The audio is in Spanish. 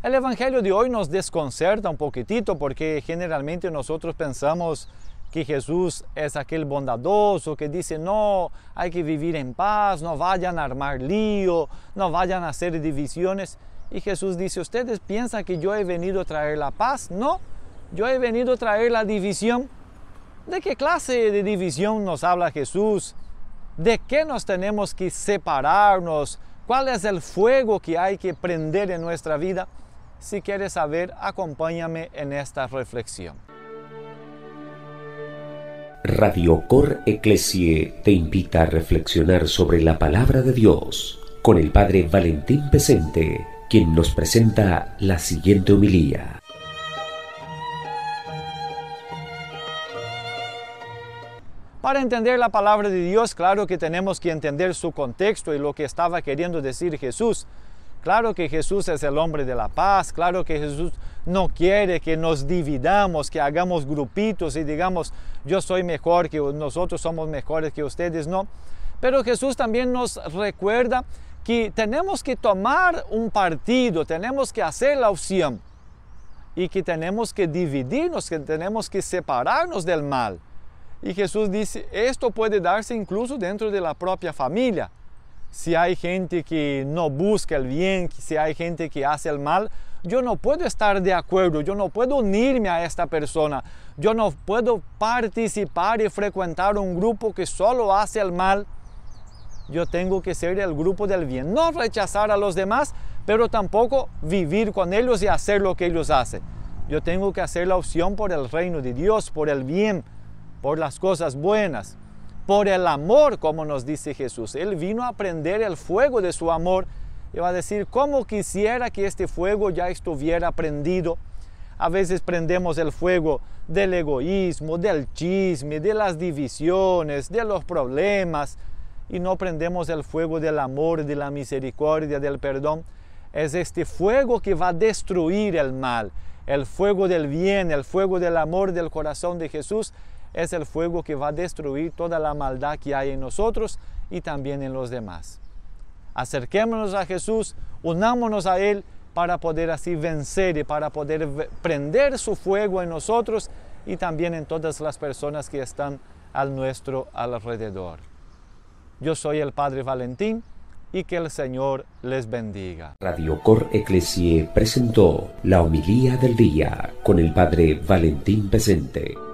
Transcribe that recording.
El Evangelio de hoy nos desconcerta un poquitito porque generalmente nosotros pensamos que Jesús es aquel bondadoso que dice, no, hay que vivir en paz, no vayan a armar lío, no vayan a hacer divisiones. Y Jesús dice, ¿ustedes piensan que yo he venido a traer la paz? No, yo he venido a traer la división. ¿De qué clase de división nos habla Jesús? ¿De qué nos tenemos que separarnos? ¿Cuál es el fuego que hay que prender en nuestra vida? Si quieres saber, acompáñame en esta reflexión. Radio Cor Ecclesie te invita a reflexionar sobre la palabra de Dios con el padre Valentín Pesente, quien nos presenta la siguiente homilía. Para entender la palabra de Dios, claro que tenemos que entender su contexto y lo que estaba queriendo decir Jesús. Claro que Jesús es el hombre de la paz, claro que Jesús no quiere que nos dividamos, que hagamos grupitos y digamos, yo soy mejor que nosotros somos mejores que ustedes, no. Pero Jesús también nos recuerda que tenemos que tomar un partido, tenemos que hacer la opción y que tenemos que dividirnos, que tenemos que separarnos del mal. Y Jesús dice, esto puede darse incluso dentro de la propia familia si hay gente que no busca el bien, si hay gente que hace el mal, yo no puedo estar de acuerdo, yo no puedo unirme a esta persona, yo no puedo participar y frecuentar un grupo que solo hace el mal. Yo tengo que ser el grupo del bien, no rechazar a los demás, pero tampoco vivir con ellos y hacer lo que ellos hacen. Yo tengo que hacer la opción por el reino de Dios, por el bien, por las cosas buenas por el amor, como nos dice Jesús. Él vino a prender el fuego de su amor y va a decir, ¿cómo quisiera que este fuego ya estuviera prendido? A veces prendemos el fuego del egoísmo, del chisme, de las divisiones, de los problemas, y no prendemos el fuego del amor, de la misericordia, del perdón. Es este fuego que va a destruir el mal, el fuego del bien, el fuego del amor del corazón de Jesús es el fuego que va a destruir toda la maldad que hay en nosotros y también en los demás. Acerquémonos a Jesús, unámonos a Él para poder así vencer y para poder prender su fuego en nosotros y también en todas las personas que están a nuestro alrededor. Yo soy el Padre Valentín y que el Señor les bendiga. Radio Cor Ecclesie presentó la homilía del día con el Padre Valentín presente.